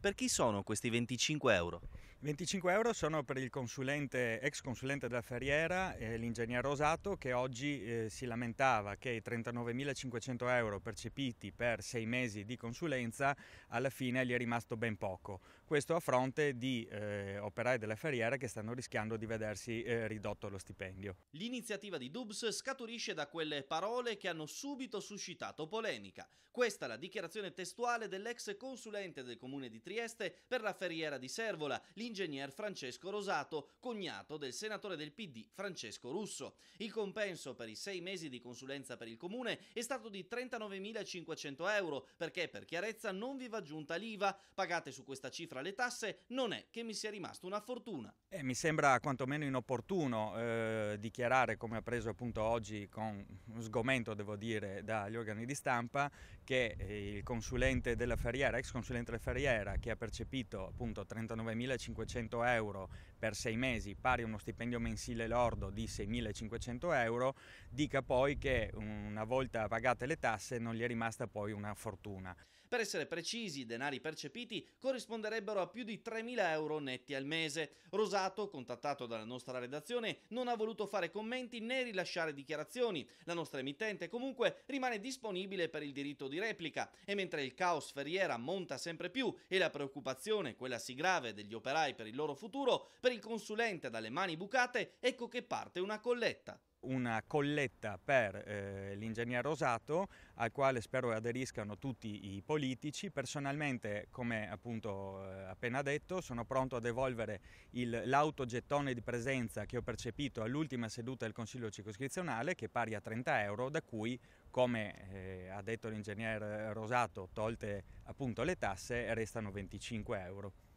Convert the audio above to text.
Per chi sono questi 25 euro? 25 euro sono per il consulente, ex consulente della Ferriera, eh, l'ingegner Rosato, che oggi eh, si lamentava che i 39.500 euro percepiti per sei mesi di consulenza alla fine gli è rimasto ben poco. Questo a fronte di eh, operai della Ferriera che stanno rischiando di vedersi eh, ridotto lo stipendio. L'iniziativa di Dubs scaturisce da quelle parole che hanno subito suscitato polemica. Questa è la dichiarazione testuale dell'ex consulente del comune di Trieste per la Ferriera di Servola, l'ingegner Francesco Rosato, cognato del senatore del PD Francesco Russo. Il compenso per i sei mesi di consulenza per il comune è stato di 39.500 euro perché per chiarezza non vi va aggiunta l'IVA, pagate su questa cifra le tasse, non è che mi sia rimasto una fortuna. Eh, mi sembra quantomeno inopportuno eh, dichiarare, come ha preso appunto oggi con sgomento devo dire dagli organi di stampa, che eh, il consulente della Ferriera, ex consulente della Ferriera, che ha percepito appunto 39.500 500 euro per sei mesi pari a uno stipendio mensile lordo di 6.500 euro, dica poi che mm, una volta pagate le tasse non gli è rimasta poi una fortuna. Per essere precisi, i denari percepiti corrisponderebbero a più di 3.000 euro netti al mese. Rosato, contattato dalla nostra redazione, non ha voluto fare commenti né rilasciare dichiarazioni. La nostra emittente comunque rimane disponibile per il diritto di replica e mentre il caos ferriera monta sempre più e la preoccupazione, quella sì grave, degli operai per il loro futuro, per per il consulente dalle mani bucate ecco che parte una colletta una colletta per eh, l'ingegner Rosato al quale spero aderiscano tutti i politici. Personalmente, come appunto eh, appena detto, sono pronto a devolvere l'autogettone di presenza che ho percepito all'ultima seduta del Consiglio circoscrizionale che è pari a 30 euro, da cui, come eh, ha detto l'ingegner Rosato, tolte appunto le tasse, restano 25 euro.